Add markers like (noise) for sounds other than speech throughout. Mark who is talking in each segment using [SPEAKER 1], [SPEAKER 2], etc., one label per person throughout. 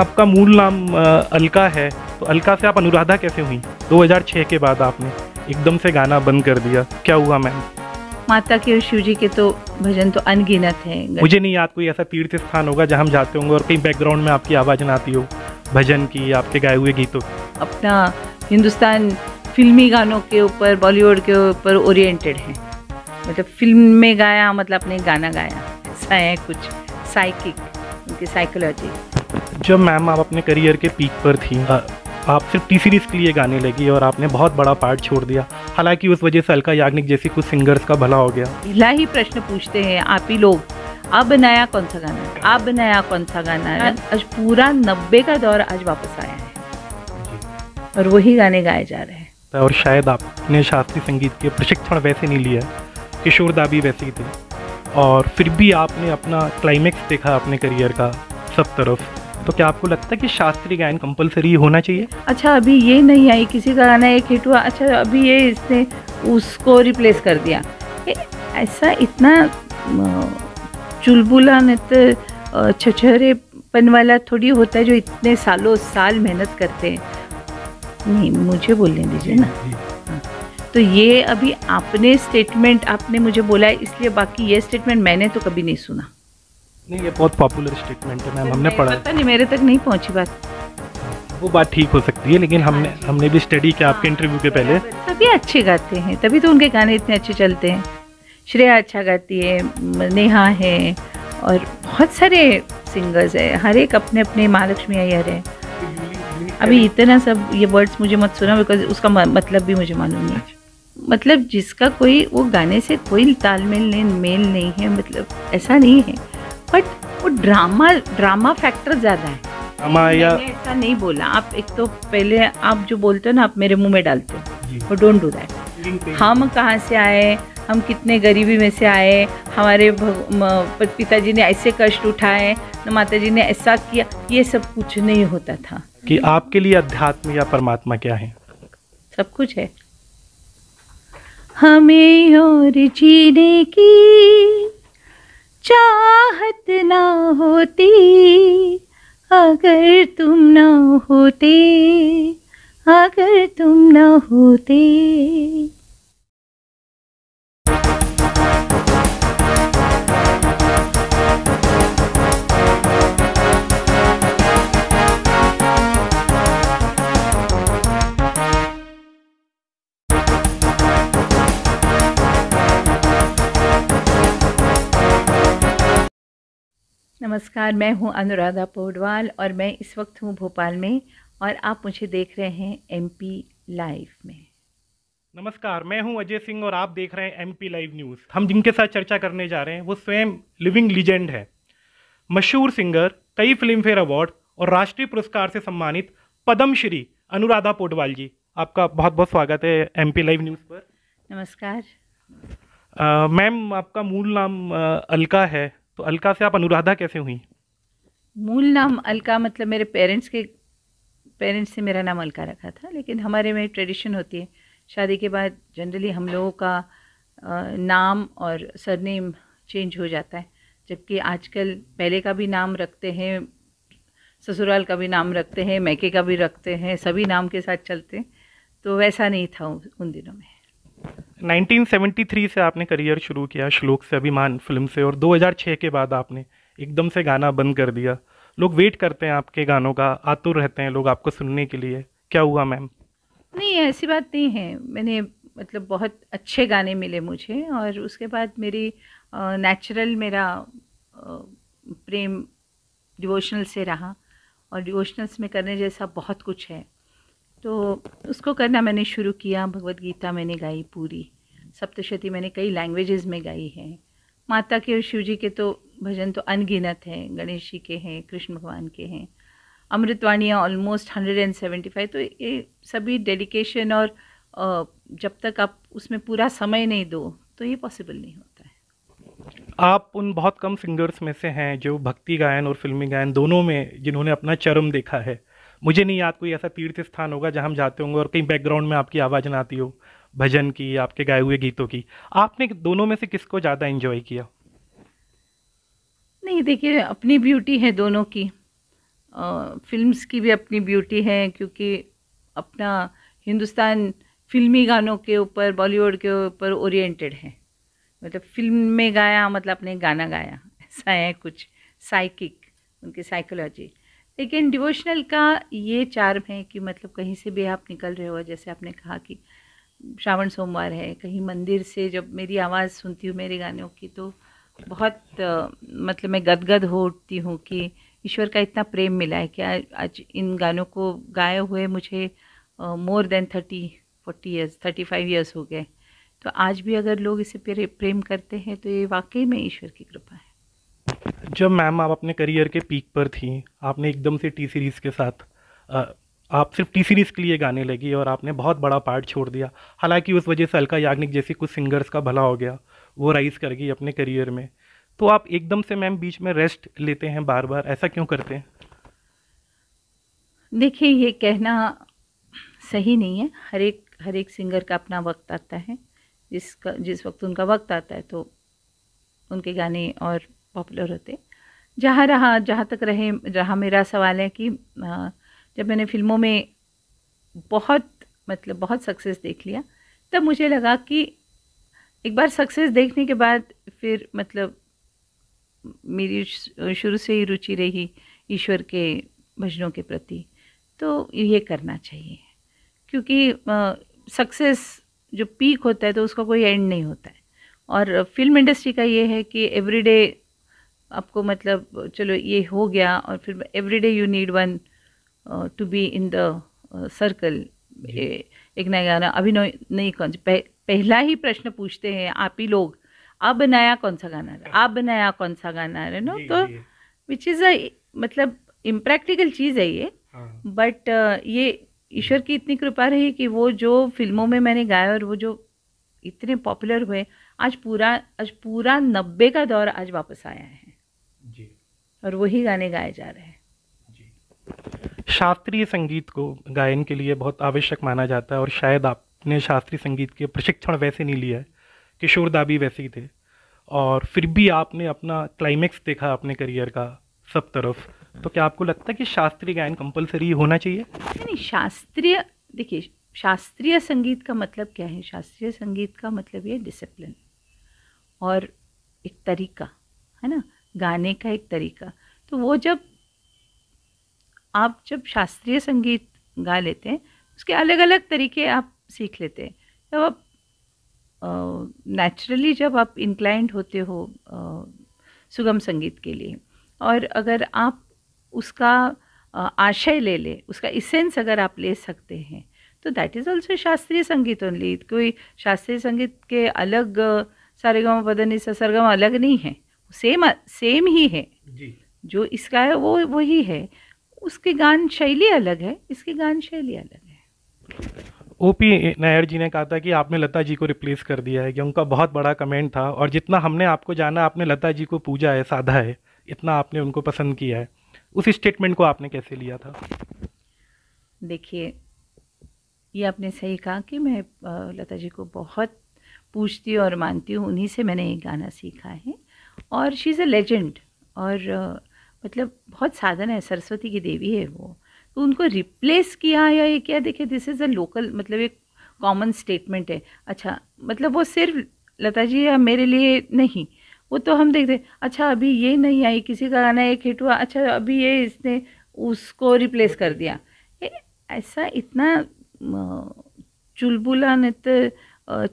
[SPEAKER 1] आपका मूल नाम अलका है तो अलका से आप अनुराधा कैसे हुई 2006 के बाद आपने एकदम से गाना बंद कर दिया क्या हुआ मैम
[SPEAKER 2] माता के और शिव जी के तो भजन तो अनगिनत है मुझे
[SPEAKER 1] नहीं याद कोई ऐसा तीर्थ स्थान होगा जहाँ हम जाते होंगे और कहीं बैकग्राउंड में आपकी आवाज़ ना आती हो भजन की आपके गाए हुए गीतों
[SPEAKER 2] अपना हिंदुस्तान फिल्मी गानों के ऊपर बॉलीवुड के ऊपर ओरिएंटेड है मतलब फिल्म में गाया मतलब अपने गाना गाया ऐसा है कुछ साइकिक उनकी साइकोलॉजी
[SPEAKER 1] जब मैम आप अपने करियर के पीक पर थी आप सिर्फ टी सीरीज़ के लिए गाने लगी और आपने बहुत बड़ा पार्ट छोड़ दिया हालांकि उस वजह से अलका याग्निक जैसे कुछ सिंगर्स का भला हो गया
[SPEAKER 2] भला ही प्रश्न पूछते हैं आप ही लोग अब नया कौन सा गाना है अब नया कौन सा गाना है हाँ। आज पूरा नब्बे का दौर आज वापस आया है और वही गाने गाए जा रहे
[SPEAKER 1] हैं और शायद आपने शास्त्रीय संगीत के प्रशिक्षण वैसे नहीं लिया किशोर दा भी वैसे ही थे और फिर भी आपने अपना क्लाइमेक्स देखा अपने करियर का सब तरफ तो क्या आपको लगता है कि शास्त्रीय गायन कंपलसरी होना चाहिए
[SPEAKER 2] अच्छा अभी ये नहीं आई किसी का गाना एक हिट हुआ अच्छा अभी ये इसने उसको रिप्लेस कर दिया ए, ऐसा इतना चुलबुला नृत्य छछरेपन वाला थोड़ी होता है जो इतने सालों साल मेहनत करते हैं नहीं मुझे बोलने दीजिए ना तो ये अभी आपने स्टेटमेंट आपने मुझे बोला है इसलिए बाकी ये स्टेटमेंट मैंने तो कभी नहीं सुना
[SPEAKER 1] नहीं ये बहुत पॉपुलर स्टेटमेंट है मैम हमने पढ़ा पता
[SPEAKER 2] नहीं मेरे तक नहीं पहुंची बात
[SPEAKER 1] वो बात ठीक हो सकती है लेकिन हमने हाँ। हमने भी स्टडी किया आपके इंटरव्यू हाँ। के पहले
[SPEAKER 2] तभी अच्छे गाते हैं तभी तो उनके गाने इतने अच्छे चलते हैं श्रेया अच्छा गाती है नेहा है और बहुत सारे सिंगर्स हैं हर एक अपने अपने महालक्ष्मी अयर हैं अभी इतना सब ये वर्ड्स मुझे मत सुना बिकॉज उसका मतलब भी मुझे मालूम नहीं मतलब जिसका कोई वो गाने से कोई तालमेल नहीं मेल नहीं है मतलब ऐसा नहीं है बट वो ड्रामा ड्रामा फैक्टर ज़्यादा है ऐसा नहीं बोला आप एक तो पहले आप जो बोलते हो ना आप मेरे मुंह में डालते हो वो डोंट डू दैट हम कहाँ से आए हम कितने गरीबी में से आए हमारे पिताजी ने ऐसे कष्ट उठाए माता जी ने ऐसा किया ये सब कुछ नहीं होता था
[SPEAKER 1] कि आपके लिए अध्यात्म या परमात्मा क्या है
[SPEAKER 2] सब कुछ है हमें और जीने की चाहत ना होती अगर तुम ना होते अगर तुम ना होते नमस्कार मैं हूं अनुराधा पोडवाल और मैं इस वक्त हूं भोपाल में और आप मुझे देख रहे हैं एमपी लाइव में
[SPEAKER 1] नमस्कार मैं हूं अजय सिंह और आप देख रहे हैं एमपी लाइव न्यूज़ हम जिनके साथ चर्चा करने जा रहे हैं वो स्वयं लिविंग लीजेंड है मशहूर सिंगर कई फिल्म फेयर अवार्ड और राष्ट्रीय पुरस्कार से सम्मानित पद्मश्री अनुराधा पोडवाल जी आपका बहुत बहुत स्वागत है एम लाइव न्यूज़
[SPEAKER 2] पर नमस्कार
[SPEAKER 1] मैम आपका मूल नाम अलका है तो अलका से आप अनुराधा कैसे हुई
[SPEAKER 2] मूल नाम अलका मतलब मेरे पेरेंट्स के पेरेंट्स से मेरा नाम अलका रखा था लेकिन हमारे में ट्रेडिशन होती है शादी के बाद जनरली हम लोगों का नाम और सरनेम चेंज हो जाता है जबकि आजकल पहले का भी नाम रखते हैं ससुराल का भी नाम रखते हैं मैके का भी रखते हैं सभी नाम के साथ चलते हैं तो वैसा नहीं था उन दिनों में
[SPEAKER 1] 1973 से आपने करियर शुरू किया श्लोक से अभिमान फिल्म से और 2006 के बाद आपने एकदम से गाना बंद कर दिया लोग वेट करते हैं आपके गानों का आतुर रहते हैं लोग आपको सुनने के लिए क्या हुआ मैम
[SPEAKER 2] नहीं ऐसी बात नहीं है मैंने मतलब बहुत अच्छे गाने मिले मुझे और उसके बाद मेरी नेचुरल मेरा आ, प्रेम डिवोशनल से रहा और डिवोशनल्स में करने जैसा बहुत कुछ है तो उसको करना मैंने शुरू किया भगवत गीता मैंने गाई पूरी सप्तशती मैंने कई लैंग्वेजेस में गाई है माता के और शिव जी के तो भजन तो अनगिनत हैं गणेश जी के हैं कृष्ण भगवान के हैं अमृतवाणियाँ almost hundred and seventy five तो ये सभी डेडिकेशन और जब तक आप उसमें पूरा समय नहीं दो तो ये पॉसिबल नहीं होता है
[SPEAKER 1] आप उन बहुत कम सिंगर्स में से हैं जो भक्ति गायन और फिल्मी गायन दोनों में जिन्होंने अपना चरम देखा है मुझे नहीं याद कोई ऐसा तीर्थ स्थान होगा जहाँ हम जाते होंगे और कहीं बैकग्राउंड में आपकी आवाज़ ना आती हो भजन की आपके गाए हुए गीतों की आपने दोनों में से किसको ज़्यादा एंजॉय किया
[SPEAKER 2] नहीं देखिए अपनी ब्यूटी है दोनों की फिल्म्स की भी अपनी ब्यूटी है क्योंकि अपना हिंदुस्तान फिल्मी गानों के ऊपर बॉलीवुड के ऊपर ओरिएंटेड है मतलब फिल्म में गाया मतलब अपने गाना गाया (laughs) ऐसा है कुछ साइकिक उनकी साइकोलॉजी लेकिन डिवोशनल का ये चार्म है कि मतलब कहीं से भी आप निकल रहे हो जैसे आपने कहा कि श्रावण सोमवार है कहीं मंदिर से जब मेरी आवाज़ सुनती हूँ मेरे गानों की तो बहुत मतलब मैं गदगद हो उठती हूँ कि ईश्वर का इतना प्रेम मिला है कि आज इन गानों को गाए हुए मुझे more than thirty forty years thirty five years हो गए तो आज भी अगर लोग इसे प्रेम करते हैं तो ये वाकई में ईश्वर की कृपा
[SPEAKER 1] है जब मैम आप अपने करियर के पीक पर थी आपने एकदम से टी सीरीज़ के साथ आप सिर्फ टी सीरीज़ के लिए गाने लगी और आपने बहुत बड़ा पार्ट छोड़ दिया हालांकि उस वजह से अलका याग्निक जैसी कुछ सिंगर्स का भला हो गया वो राइज कर गई अपने करियर में तो आप एकदम से मैम बीच में रेस्ट लेते हैं बार बार ऐसा क्यों करते हैं
[SPEAKER 2] देखिए ये कहना सही नहीं है हर एक हर एक सिंगर का अपना वक्त आता है जिसका जिस वक्त उनका वक्त आता है तो उनके गाने और पॉपुलर होते जहाँ रहा जहाँ तक रहे जहाँ मेरा सवाल है कि आ, जब मैंने फिल्मों में बहुत मतलब बहुत सक्सेस देख लिया तब मुझे लगा कि एक बार सक्सेस देखने के बाद फिर मतलब मेरी शुरू से ही रुचि रही ईश्वर के भजनों के प्रति तो ये करना चाहिए क्योंकि सक्सेस जो पीक होता है तो उसका कोई एंड नहीं होता है और फिल्म इंडस्ट्री का ये है कि एवरीडे आपको मतलब चलो ये हो गया और फिर every day you need one to be in the circle एक नया गाना अभी नहीं कौन पह, पहला ही प्रश्न पूछते हैं आप ही लोग अब नया कौन सा गाना है अब नया कौन सा गाना है नो तो विच इज़ अ मतलब इम्प्रैक्टिकल चीज़ है ये बट हाँ। uh, ये ईश्वर की इतनी कृपा रही कि वो जो फिल्मों में मैंने गाया और वो जो इतने पॉपुलर हुए आज पूरा आज पूरा नब्बे का दौर आज वापस आया है जी और वही गाने गाए जा रहे हैं
[SPEAKER 1] शास्त्रीय संगीत को गायन के लिए बहुत आवश्यक माना जाता है और शायद आपने शास्त्रीय संगीत के प्रशिक्षण वैसे नहीं लिया है किशोर दा भी वैसे ही थे और फिर भी आपने अपना क्लाइमेक्स देखा अपने करियर का सब तरफ तो क्या आपको लगता है कि शास्त्रीय गायन कंपलसरी होना चाहिए
[SPEAKER 2] नहीं शास्त्रीय देखिए शास्त्रीय संगीत का मतलब क्या है शास्त्रीय संगीत का मतलब ये डिसिप्लिन और एक तरीका है ना गाने का एक तरीका तो वो जब आप जब शास्त्रीय संगीत गा लेते हैं उसके अलग अलग तरीके आप सीख लेते हैं तो जब आप नेचुरली जब आप इंक्लाइंड होते हो सुगम संगीत के लिए और अगर आप उसका आशय ले ले उसका इसेंस अगर आप ले सकते हैं तो दैट इज़ ऑल्सो शास्त्रीय संगीत ओनली कोई शास्त्रीय संगीत के अलग सारेगम बदनी सरगम अलग नहीं है सेम सेम ही है जी। जो इसका है वो वही है उसकी गान शैली अलग है इसकी गान शैली अलग है
[SPEAKER 1] ओपी नायर जी ने कहा था कि आपने लता जी को रिप्लेस कर दिया है कि उनका बहुत बड़ा कमेंट था और जितना हमने आपको जाना आपने लता जी को पूजा है साधा है इतना आपने उनको पसंद किया है उस स्टेटमेंट को आपने कैसे लिया था
[SPEAKER 2] देखिए ये आपने सही कहा कि मैं लता जी को बहुत पूछती और मानती हूँ उन्हीं से मैंने ये गाना सीखा है और शी इज़ अ लेजेंड और मतलब बहुत साधन है सरस्वती की देवी है वो तो उनको रिप्लेस किया या ये क्या देखिए दिस इज़ अ लोकल मतलब एक कॉमन स्टेटमेंट है अच्छा मतलब वो सिर्फ लता जी या मेरे लिए नहीं वो तो हम देखते अच्छा अभी ये नहीं आई किसी का गाना एक हिट हुआ अच्छा अभी ये इसने उसको रिप्लेस कर दिया ए, ऐसा इतना चुलबुला नित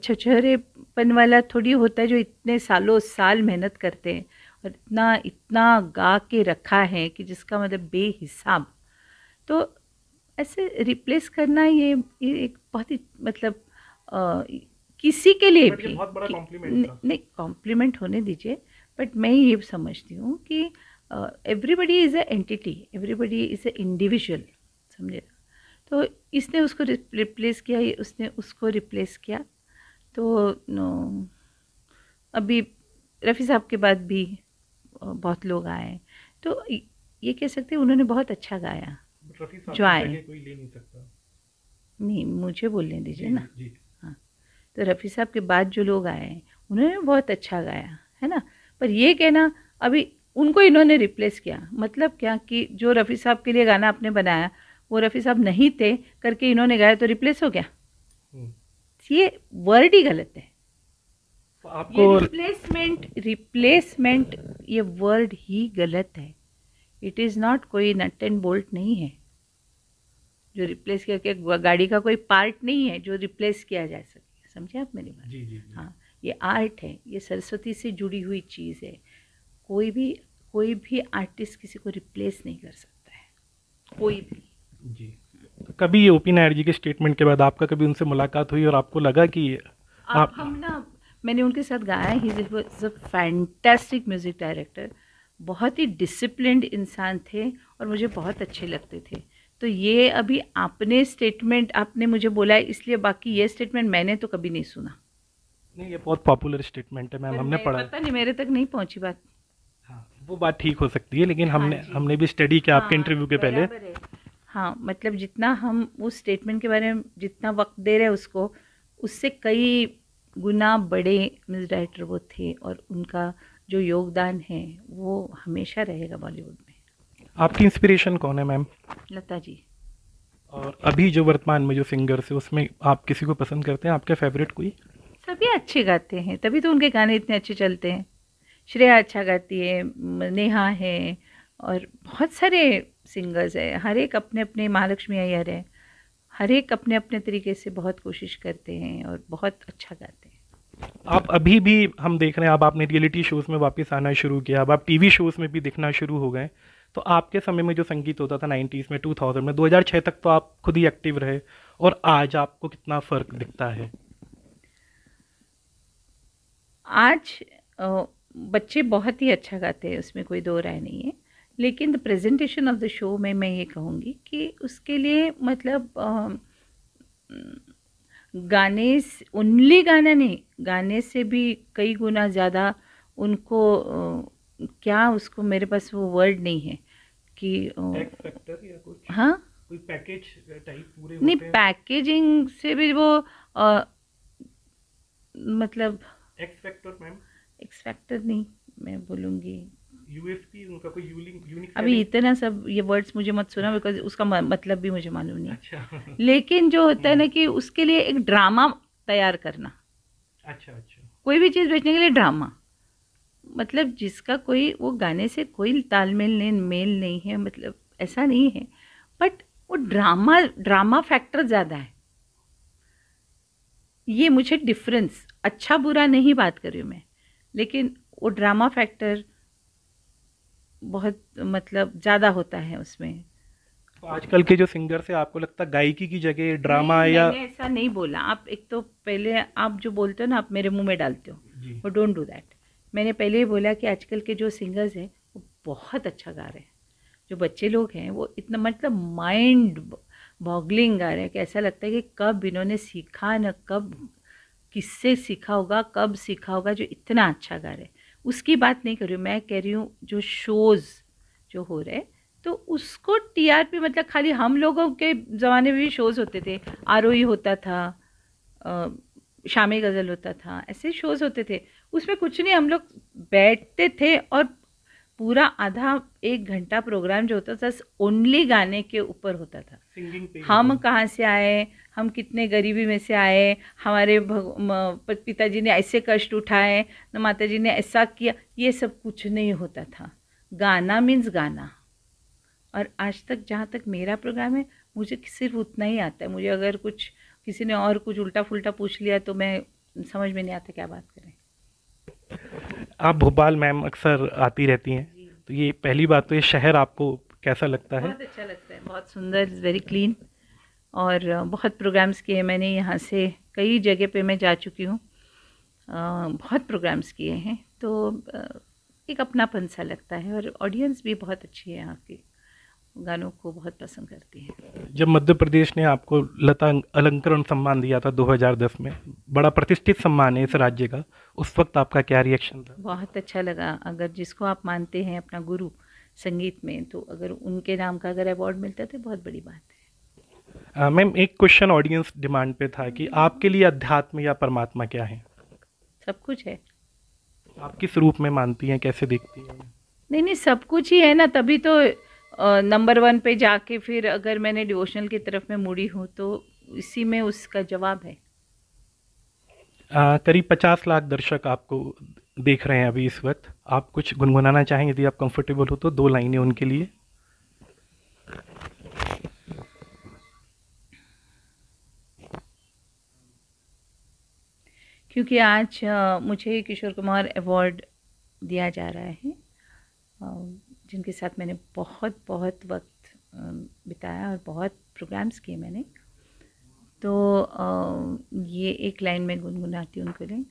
[SPEAKER 2] छछरेपन वाला थोड़ी होता है जो इतने सालों साल मेहनत करते हैं और इतना इतना गा के रखा है कि जिसका मतलब बेहिसाब तो ऐसे रिप्लेस करना ये, एक बहुत ही मतलब आ, किसी के लिए भी
[SPEAKER 1] नहीं
[SPEAKER 2] कॉम्प्लीमेंट होने दीजिए बट मैं ये समझती हूँ कि everybody is a entity everybody is a individual समझे तो इसने उसको रिप्लेस किया ये उसने उसको रिप्लेस किया तो नो अभी रफ़ी साहब के बाद भी बहुत लोग आए तो ये कह सकते हैं उन्होंने बहुत अच्छा गाया
[SPEAKER 1] जो आए कोई ले नहीं सकता
[SPEAKER 2] नहीं मुझे बोलने दीजिए ना हाँ तो रफ़ी साहब के बाद जो लोग आए उन्होंने बहुत अच्छा गाया है ना पर ये कहना अभी उनको इन्होंने रिप्लेस किया मतलब क्या कि जो रफ़ी साहब के लिए गाना आपने बनाया वो रफ़ी साहब नहीं थे करके इन्होंने गाया तो रिप्लेस हो गया हम्म। ये वर्ड ही गलत है आपको रिप्लेसमेंट रिप्लेसमेंट ये वर्ड ही गलत है इट इज़ नॉट कोई नट एंड बोल्ट नहीं है जो रिप्लेस करके गाड़ी का कोई पार्ट नहीं है जो रिप्लेस किया जा सके समझे आप मेरी बात हाँ ये आर्ट है ये सरस्वती से जुड़ी हुई चीज़ है कोई भी कोई भी आर्टिस्ट किसी को रिप्लेस नहीं कर सकता है कोई भी
[SPEAKER 1] जी कभी ये ओपी नायर जी के स्टेटमेंट के बाद आपका कभी उनसे मुलाकात हुई और आपको लगा कि आप,
[SPEAKER 2] आप हम ना मैंने उनके साथ गाया ही is a fantastic music director बहुत ही डिसिप्लिनड इंसान थे और मुझे बहुत अच्छे लगते थे तो ये अभी आपने स्टेटमेंट आपने मुझे बोला है इसलिए बाकी ये स्टेटमेंट मैंने तो कभी नहीं सुना
[SPEAKER 1] नहीं ये बहुत पॉपुलर स्टेटमेंट है मैम हमने पढ़ा पता
[SPEAKER 2] नहीं मेरे तक नहीं पहुंची बात
[SPEAKER 1] हाँ वो बात ठीक हो सकती है लेकिन हाँ हमने हमने भी स्टडी किया हाँ, आपके इंटरव्यू के पहले
[SPEAKER 2] हाँ मतलब जितना हम उस स्टेटमेंट के बारे में जितना वक्त दे रहे हैं उसको उससे कई गुना बड़े मिस डायरेक्टर वो थे और उनका जो योगदान है वो हमेशा रहेगा बॉलीवुड
[SPEAKER 1] में आपकी इंस्पिरेशन कौन है मैम
[SPEAKER 2] लता जी और
[SPEAKER 1] अभी जो वर्तमान में जो सिंगर्स है उसमें आप किसी को पसंद करते हैं आपका फेवरेट कोई
[SPEAKER 2] सभी अच्छे गाते हैं तभी तो उनके गाने इतने अच्छे चलते हैं श्रेया अच्छा गाती है नेहा है और बहुत सारे सिंगर्स हैं हर एक अपने अपने महालक्ष्मी अय्यर है हर एक अपने अपने तरीके से बहुत कोशिश करते हैं और बहुत अच्छा गाते हैं
[SPEAKER 1] आप अभी भी हम देख रहे हैं अब आपने रियलिटी शोज़ में वापस आना शुरू किया अब आप टीवी शोज़ में भी दिखना शुरू हो गए तो आपके समय में जो संगीत होता था नाइन्टीज़ में टू थाउजेंड में छः तक तो आप खुद ही एक्टिव रहे और आज आपको कितना फ़र्क दिखता है
[SPEAKER 2] आज बच्चे बहुत ही अच्छा गाते हैं उसमें कोई दो राय नहीं है लेकिन the presentation of the show में मैं ये कहूँगी कि उसके लिए मतलब गाने ओनली गाना नहीं गाने से भी कई गुना ज़्यादा उनको क्या उसको मेरे पास वो वर्ड नहीं है कि
[SPEAKER 1] हाँ कोई पैकेज टाइप पूरे नहीं
[SPEAKER 2] पैकेजिंग से भी वो आ, मतलब
[SPEAKER 1] X factor ma'am
[SPEAKER 2] X factor नहीं मैं बोलूँगी यूएफपी उनका कोई यूनिक अभी इतना सब ये वर्ड्स मुझे मत सुना बिकॉज उसका मतलब भी मुझे मालूम नहीं अच्छा लेकिन जो होता है ना हम्म। कि उसके लिए एक ड्रामा तैयार करना अच्छा अच्छा कोई भी चीज़ बेचने के लिए ड्रामा मतलब जिसका कोई वो गाने से कोई तालमेल नहीं मेल नहीं है मतलब ऐसा नहीं है बट वो ड्रामा ड्रामा फैक्टर ज़्यादा है ये मुझे डिफरेंस अच्छा बुरा नहीं बात कर रही हूँ मैं लेकिन वो ड्रामा फैक्टर बहुत मतलब ज़्यादा होता है उसमें तो आजकल
[SPEAKER 1] के जो सिंगर से आपको लगता है गायकी की जगह ड्रामा नहीं, या मैंने
[SPEAKER 2] ऐसा नहीं बोला आप एक तो पहले आप जो बोलते हो ना आप मेरे मुंह में डालते हो वो डोंट डू दैट मैंने पहले ही बोला कि आजकल के जो सिंगर्स हैं वो बहुत अच्छा गा रहे हैं जो बच्चे लोग हैं वो इतना मतलब माइंड बॉगलिंग गा रहे हैं कि ऐसा लगता है कि कब इन्होंने सीखा न कब किससे सीखा होगा कब सीखा होगा जो इतना अच्छा गा रहे हैं उसकी बात नहीं कर रही हूँ मैं कह रही हूँ जो शोज़ जो हो रहे तो उसको टीआरपी मतलब खाली हम लोगों के ज़माने में भी शोज़ होते थे आर e होता था शामी गज़ल होता था ऐसे शोज़ होते थे उसमें कुछ नहीं हम लोग बैठते थे और पूरा आधा एक घंटा प्रोग्राम जो होता था ओनली गाने के ऊपर होता था हम कहाँ से आए हम कितने गरीबी में से आए हमारे पिताजी ने ऐसे कष्ट उठाए न माता जी ने ऐसा किया ये सब कुछ नहीं होता था गाना मीन्स गाना और आज तक जहाँ तक मेरा प्रोग्राम है मुझे सिर्फ उतना ही आता है मुझे अगर कुछ किसी ने और कुछ उल्टा फुल्टा पूछ लिया तो मैं समझ में नहीं आता क्या बात करें
[SPEAKER 1] आप भोपाल मैम अक्सर आती रहती हैं तो ये पहली बात तो ये शहर आपको कैसा लगता है बहुत
[SPEAKER 2] अच्छा लगता है बहुत सुंदर इज़ वेरी क्लीन और बहुत प्रोग्राम्स किए मैंने यहाँ से कई जगह पे मैं जा चुकी हूँ बहुत प्रोग्राम्स किए हैं तो एक अपनापन सा लगता है और ऑडियंस भी बहुत अच्छी है यहाँ की गानों को बहुत पसंद करती हैं
[SPEAKER 1] जब मध्य प्रदेश ने आपको लता अलंकरण सम्मान दिया था 2010 में बड़ा प्रतिष्ठित सम्मान है इस राज्य का उस वक्त आपका क्या रिएक्शन था
[SPEAKER 2] बहुत अच्छा लगा अगर जिसको आप मानते हैं अपना गुरु संगीत में तो अगर उनके नाम का अगर अवार्ड मिलता तो बहुत बड़ी बात
[SPEAKER 1] है मैम एक क्वेश्चन ऑडियंस डिमांड पे था कि हम्म। आपके लिए अध्यात्म या परमात्मा क्या है
[SPEAKER 2] सब कुछ है आप किस
[SPEAKER 1] रूप में मानती हैं कैसे देखती हैं
[SPEAKER 2] नहीं नहीं सब कुछ ही है ना तभी तो नंबर वन पे जाके फिर अगर मैंने डिवोशनल की तरफ में मुड़ी हूँ तो इसी में उसका जवाब है
[SPEAKER 1] करीब पचास लाख दर्शक आपको देख रहे हैं अभी इस वक्त आप कुछ गुनगुनाना चाहें यदि आप कंफर्टेबल हो तो दो लाइनें उनके लिए
[SPEAKER 2] क्योंकि आज मुझे किशोर कुमार अवार्ड दिया जा रहा है जिनके साथ मैंने बहुत बहुत वक्त बिताया और बहुत प्रोग्राम्स किए मैंने तो ये एक लाइन में गुनगुनाती हूँ उनको लाइन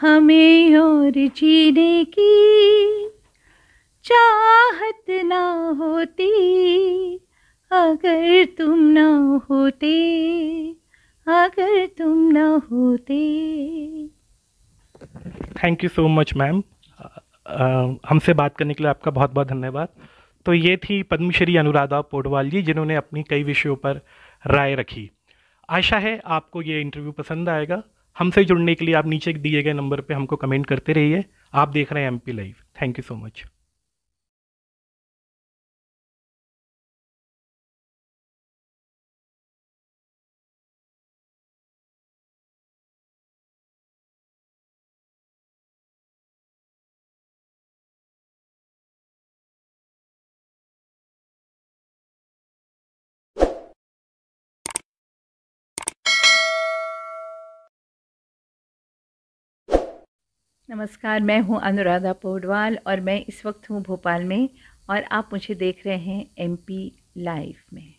[SPEAKER 2] हमें और जीने की चाहत ना होती अगर तुम ना होते अगर तुम ना होते
[SPEAKER 1] thank you so much ma'am हमसे बात करने के लिए आपका बहुत बहुत धन्यवाद तो ये थी पद्मश्री अनुराधा पोडवाल जी जिन्होंने अपनी कई विषयों पर राय रखी आशा है आपको ये इंटरव्यू पसंद आएगा हमसे जुड़ने के लिए आप नीचे दिए गए नंबर पे हमको कमेंट करते रहिए आप देख रहे हैं M P live thank you so much
[SPEAKER 2] नमस्कार मैं हूं अनुराधा पोडवाल और मैं इस वक्त हूं भोपाल में और आप मुझे देख रहे हैं एमपी लाइव में